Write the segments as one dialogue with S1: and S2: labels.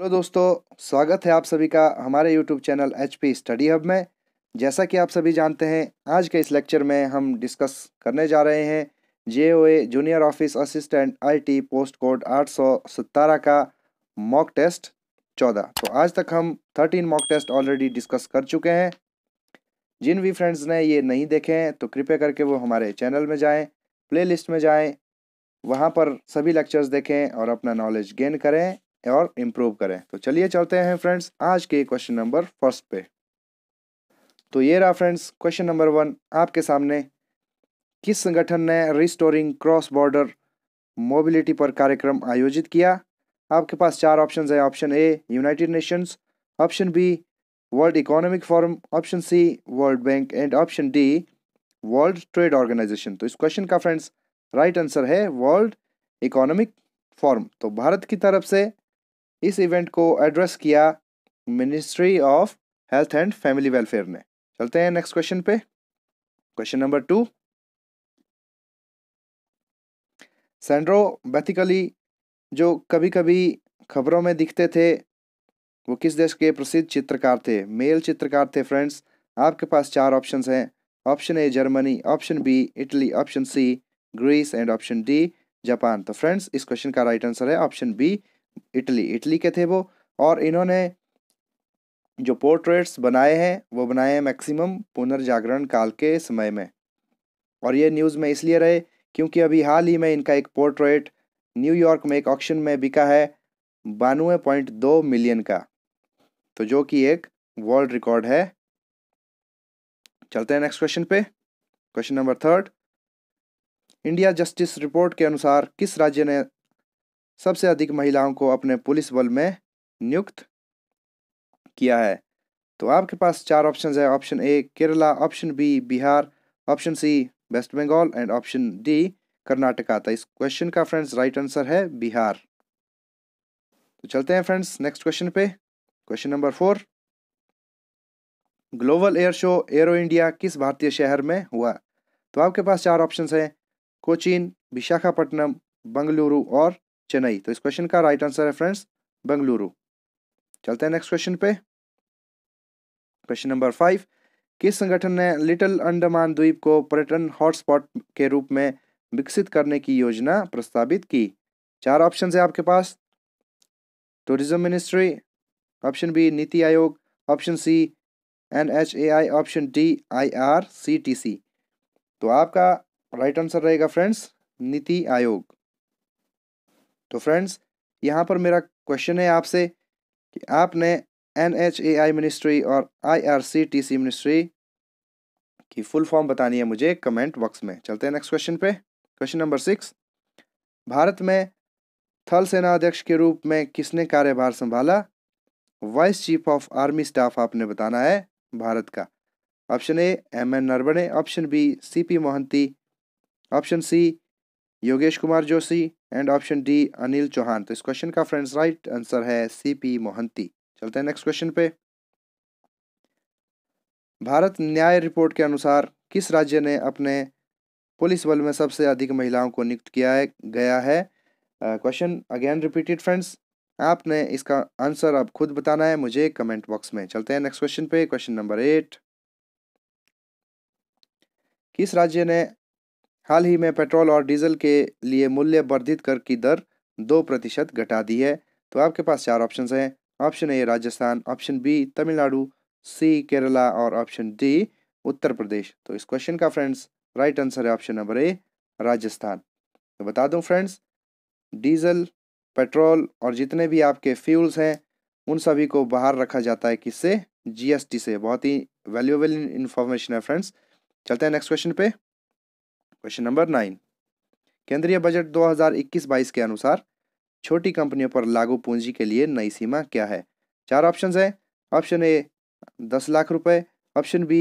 S1: Hello दोस्तों स्वागत है आप सभी का हमारे YouTube channel H P study hub में जैसा कि आप सभी जानते हैं आज के इस लेक्चर में हम डिस्कस करने जा रहे हैं J O A junior office assistant IT post code आठ सौ सतारह का मॉक टेस्ट चौदह तो आज तक हम thirteen mock test already discuss कर चुके हैं जिन भी फ्रेंड्स ने ये नहीं देखे हैं तो कृपया करके वो हमारे चैनल में जाएँ प्ले में जाएँ वहाँ पर सभी लेक्चर्स देखें और अपना नॉलेज गेन करें और इम्प्रूव करें तो चलिए चलते हैं फ्रेंड्स आज के क्वेश्चन नंबर फर्स्ट पे तो ये रहा फ्रेंड्स क्वेश्चन नंबर वन आपके सामने किस संगठन ने रिस्टोरिंग क्रॉस बॉर्डर मोबिलिटी पर कार्यक्रम आयोजित किया आपके पास चार ऑप्शन है option A United Nations option B World Economic Forum option C World Bank and option D World Trade Organization तो इस क्वेश्चन का फ्रेंड्स राइट आंसर है वर्ल्ड इकोनॉमिक फोरम तो भारत की तरफ से इस इवेंट को एड्रेस किया Ministry of Health and Family Welfare ने चलते हैं नेक्स्ट क्वेश्चन पे क्वेश्चन नंबर टू सेंड्रो बेथिकली जो कभी कभी खबरों में दिखते थे वो किस देश के प्रसिद्ध चित्रकार थे मेल चित्रकार थे फ्रेंड्स आपके पास चार ऑप्शन हैं option A Germany option B Italy option C Greece and option D Japan तो फ्रेंड्स इस क्वेश्चन का राइट आंसर है ऑप्शन बी इटली इटली के थे वो और इन्होंने जो पोर्ट्रेट्स बनाए हैं वो बनाए हैं मैक्सिमम पुनर्जागरण काल के समय में और ये न्यूज़ में इसलिए रहे क्योंकि अभी हाल ही में इनका एक पोर्ट्रेट न्यूयॉर्क में एक ऑक्शन में बिका है बानवे पॉइंट दो मिलियन का तो जो कि एक वर्ल्ड रिकॉर्ड है चलते हैं नेक्स्ट क्वेश्चन पे question number third India Justice Report के अनुसार किस राज्य ने सबसे अधिक महिलाओं को अपने पुलिस बल में नियुक्त किया है तो आपके पास चार ऑप्शन है option A Kerala option B Bihar option C West Bengal and option D Karnataka तो इस क्वेश्चन का फ्रेंड्स राइट आंसर है बिहार तो चलते हैं फ्रेंड्स नेक्स्ट क्वेश्चन पे question number four global air show Aero India किस भारतीय शहर में हुआ तो आपके पास चार ऑप्शन हैं कोचीन विशाखापट्टनम बंगलुरु और चेन्नई तो इस क्वेश्चन का राइट आंसर है फ्रेंड्स बेंगलुरु चलते हैं नेक्स्ट क्वेश्चन पे क्वेश्चन नंबर फाइव किस संगठन ने लिटिल अंडमान द्वीप को पर्यटन हॉटस्पॉट के रूप में विकसित करने की योजना प्रस्तावित की चार ऑप्शन है आपके पास tourism ministry option B NITI Aayog option C N H A I option D I R C T C तो आपका राइट आंसर रहेगा फ्रेंड्स नीति आयोग तो फ्रेंड्स यहाँ पर मेरा क्वेश्चन है आपसे कि आपने N H A I ministry और I R C T C ministry की फुल फॉर्म बतानी है मुझे कमेंट बॉक्स में चलते हैं नेक्स्ट क्वेश्चन पे क्वेश्चन नंबर सिक्स भारत में थल सेना अध्यक्ष के रूप में किसने कार्यभार संभाला vice chief of army staff आपने बताना है भारत का option A M N Naravane option B C P Mohanty option C Yogesh Kumar Joshi and option D Anil Chauhan तो इस क्वेश्चन का फ्रेंड्स राइट आंसर है सी पी मोहंती चलते हैं नेक्स्ट क्वेश्चन पे भारत न्याय रिपोर्ट के अनुसार किस राज्य ने अपने पुलिस बल में सबसे अधिक महिलाओं को नियुक्त किया है गया है क्वेश्चन अगेन रिपीटेड फ्रेंड्स आपने इसका आंसर आप खुद बताना है मुझे कमेंट बॉक्स में चलते हैं नेक्स्ट क्वेश्चन पे क्वेश्चन नंबर एट किस राज्य ने हाल ही में पेट्रोल और डीजल के लिए मूल्य वर्धित कर की दर दो प्रतिशत घटा दी है तो आपके पास चार ऑप्शन हैं option A Rajasthan option B Tamil Nadu C Kerala और ऑप्शन डी उत्तर प्रदेश तो इस क्वेश्चन का फ्रेंड्स राइट आंसर है ऑप्शन नंबर ए राजस्थान तो बता दूं फ्रेंड्स डीजल पेट्रोल और जितने भी आपके फ्यूल्स हैं उन सभी को बाहर रखा जाता है किससे जीएसटी से बहुत ही वैल्यूएबल इन्फॉर्मेशन है फ्रेंड्स चलते हैं नेक्स्ट क्वेश्चन पे क्वेश्चन नंबर नाइन केंद्रीय बजट 2021-22 के अनुसार छोटी कंपनियों पर लागू पूंजी के लिए नई सीमा क्या है चार ऑप्शन है ऑप्शन ए दस लाख रुपए ऑप्शन बी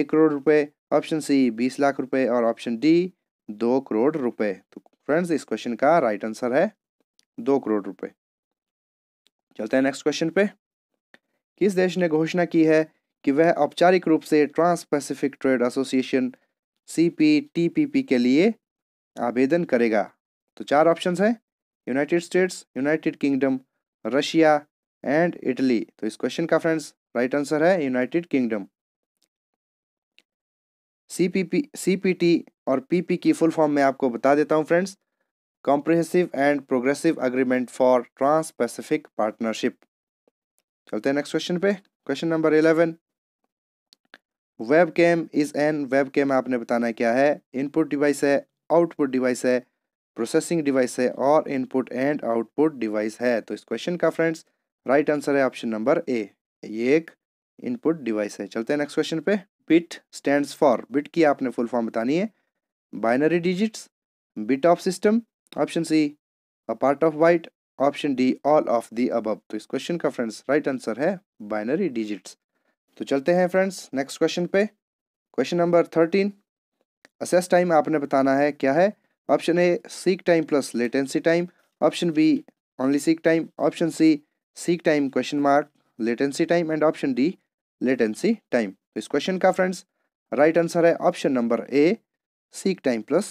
S1: एक करोड़ रुपए ऑप्शन सी बीस लाख रुपए और ऑप्शन डी दो करोड़ रुपए तो फ्रेंड्स इस क्वेश्चन का राइट right आंसर है दो करोड़ रुपए चलते हैं नेक्स्ट क्वेश्चन पे किस देश ने घोषणा की है कि वह औपचारिक रूप से trans Pacific trade association CPTPP के लिए आवेदन करेगा तो चार ऑप्शन है United States United Kingdom Russia and Italy तो इस क्वेश्चन का फ्रेंड्स राइट आंसर है यूनाइटेड किंगडम सीपीपी सीपीटी और पीपी की फुल फॉर्म में आपको बता देता हूं friends comprehensive and progressive agreement for trans Pacific partnership चलते हैं नेक्स्ट क्वेश्चन पे question number eleven web cam is an web cam आपने बताना क्या है इनपुट डिवाइस है आउटपुट डिवाइस है प्रोसेसिंग डिवाइस है और इनपुट एंड आउटपुट डिवाइस है तो इस क्वेश्चन का फ्रेंड्स राइट आंसर है ऑप्शन नंबर ए ये एक इनपुट डिवाइस है चलते हैं नेक्स्ट क्वेश्चन पे बिट स्टैंड फॉर बिट की आपने फुल फॉर्म बतानी है binary digits bit of system option C a part of white option D all of the above तो इस क्वेश्चन का फ्रेंड्स राइट आंसर है बाइनरी डिजिट्स तो चलते हैं फ्रेंड्स नेक्स्ट क्वेश्चन पे question number thirteen access time आपने बताना है क्या है option A seek time plus latency time option B only seek time option C seek time question mark latency time and option D latency time तो इस question का friends right answer है option number A seek time plus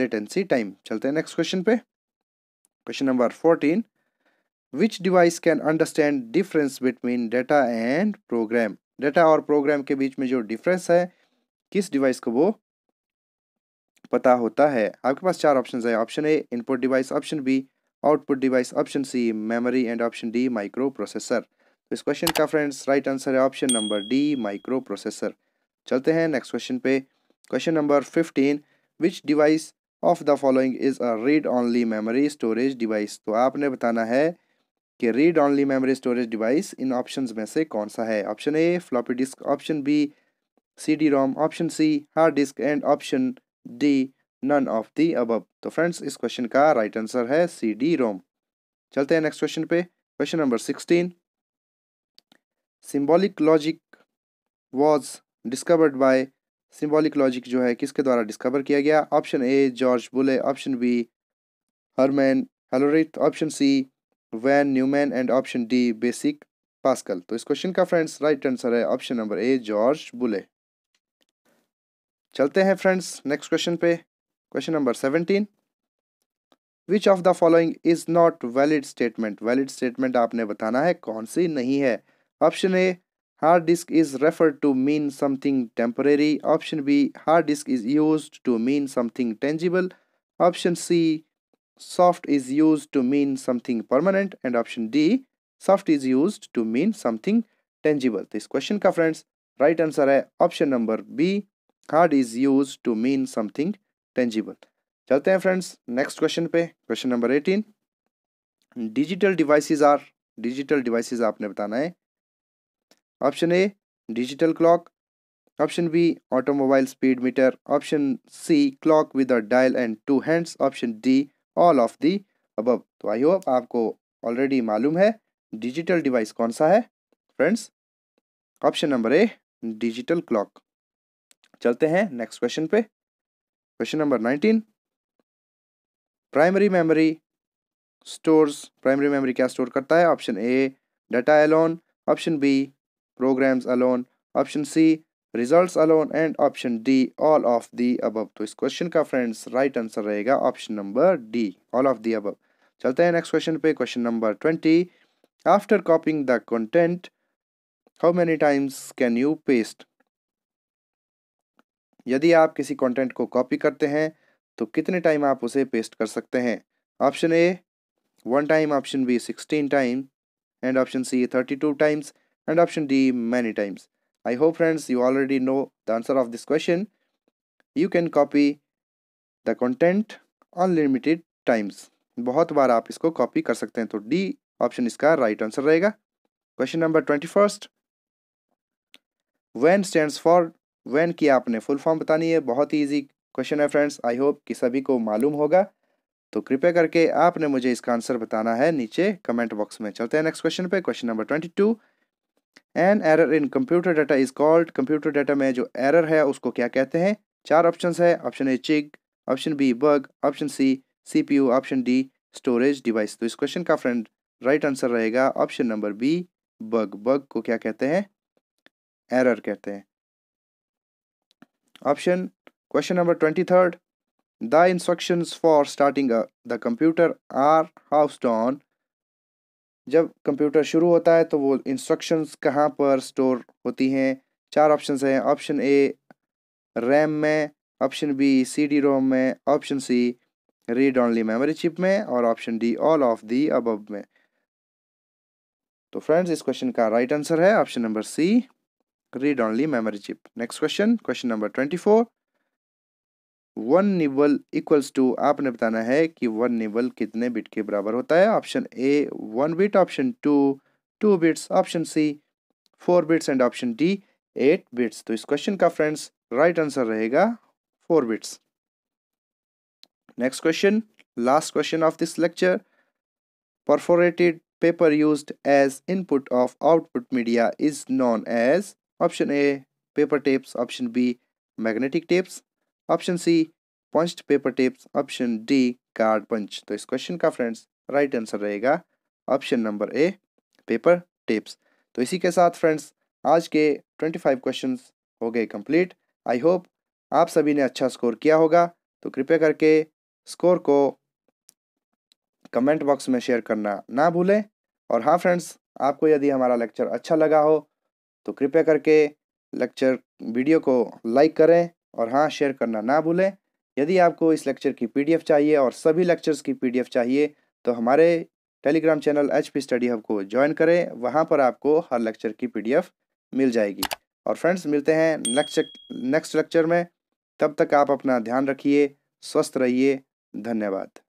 S1: latency time चलते हैं next question पे question number fourteen which device can understand difference between data and program data और program के बीच में जो डिफरेंस है किस डिवाइस को वो पता होता है आपके पास चार ऑप्शन है option A input device option B output device option C memory and option D microprocessor तो इस क्वेश्चन का फ्रेंड्स राइट आंसर है option number D microprocessor चलते हैं नेक्स्ट क्वेश्चन पे question number fifteen which device of the following is a read only memory storage device तो आपने बताना है कि read only memory storage device इन ऑप्शंस में से कौन सा है option A floppy disk option B C D ROM option C hard disk and option D none of the above तो फ्रेंड्स इस क्वेश्चन का राइट right आंसर है सी डी रोम चलते हैं नेक्स्ट क्वेश्चन पे question number sixteen symbolic logic was discovered by symbolic logic जो है किसके द्वारा डिस्कवर किया गया option A George Boole option B Herman Hollerith option C von Neumann and option D basic Pascal तो इस क्वेश्चन का फ्रेंड्स राइट आंसर है option number A George Boole चलते हैं फ्रेंड्स नेक्स्ट क्वेश्चन पे question number seventeen which of the following is not valid statement valid statement आपने बताना है कौन सी नहीं है option A hard disk is refer to mean something temporary option B hard disk is use to mean something tangible option C soft is used to mean something permanent and option D soft is used to mean something tangible this question ka friends right answer hai option number B hard is used to mean something tangible chalte hai, friends next question pe question number 18 digital devices are digital devices aapne batana hai option A digital clock Option B, automobile speed meter. Option C, clock with a dial and two hands. Option D, all of the above तो I hope आपको already मालूम है digital device कौन सा है friends option number A digital clock चलते हैं next question पे question number nineteen primary memory stores primary memory क्या स्टोर करता है option A data alone option B programs alone option C results alone and option D all of the above तो इस question का friends right answer रहेगा option number D all of the above चलते हैं next question पे question number twenty after कॉपिंग the content how many times can you paste यदि आप किसी कंटेंट को कॉपी करते हैं तो कितने टाइम आप उसे पेस्ट कर सकते हैं option A one time option B sixteen time and option C thirty two times and option D many times I hope friends you already know the answer of this question. You can copy the content unlimited times. बहुत बार आप इसको copy कर सकते हैं तो D option इसका right answer रहेगा question number twenty first van stand for van की आपने फुल फॉर्म बतानी है बहुत ही ईजी क्वेश्चन है फ्रेंड्स आई होप कि सभी को मालूम होगा तो कृपया करके आपने मुझे इसका आंसर बताना है नीचे कमेंट बॉक्स में चलते हैं नेक्स्ट क्वेश्चन पे question number twenty two an error in computer data is called computer data में जो एरर है उसको क्या कहते हैं चार ऑप्शन है option A chip option B bug option C CPU option D storage device तो इस क्वेश्चन का फ्रेंड राइट आंसर रहेगा option number B bug bug को क्या कहते हैं एरर कहते हैं option question number twenty third the instruction for starting the computer are housed on जब कंप्यूटर शुरू होता है तो वो इंस्ट्रक्शंस कहाँ पर स्टोर होती हैं चार ऑप्शन हैं ऑप्शन ए रैम में option B C D ROM में option C read only memory chip में और option D all of the above में तो फ्रेंड्स इस क्वेश्चन का राइट right आंसर है option number C read only memory chip next question question number twenty four one nibble equals to आपने बताना है कि वन निबल कितने बिट के बराबर होता है option A one bit option two two bits option C four bits and option D eight bits तो इस क्वेश्चन का फ्रेंड्स राइट आंसर रहेगा four bits next question last question of this lecture perforated paper use as input of output media is known as option A paper tapes option B magnetic tapes option C punched paper tips option D card punch तो इस question का friends right answer रहेगा option number A paper tips तो इसी के साथ friends आज के ट्वेंटी फाइव क्वेश्चन हो गए कंप्लीट आई होप आप सभी ने अच्छा स्कोर किया होगा तो कृपया करके स्कोर को कमेंट बॉक्स में शेयर करना ना भूलें और हाँ फ्रेंड्स आपको यदि हमारा लेक्चर अच्छा लगा हो तो कृपया करके लेक्चर वीडियो को लाइक करें और हाँ शेयर करना ना भूलें यदि आपको इस लेक्चर की पीडीएफ चाहिए और सभी लेक्चर्स की पीडीएफ चाहिए तो हमारे telegram channel H P study hub को ज्वाइन करें वहाँ पर आपको हर लेक्चर की पीडीएफ मिल जाएगी और फ्रेंड्स मिलते हैं नेक्स्ट नेक्स्ट लेक्चर में तब तक आप अपना ध्यान रखिए स्वस्थ रहिए धन्यवाद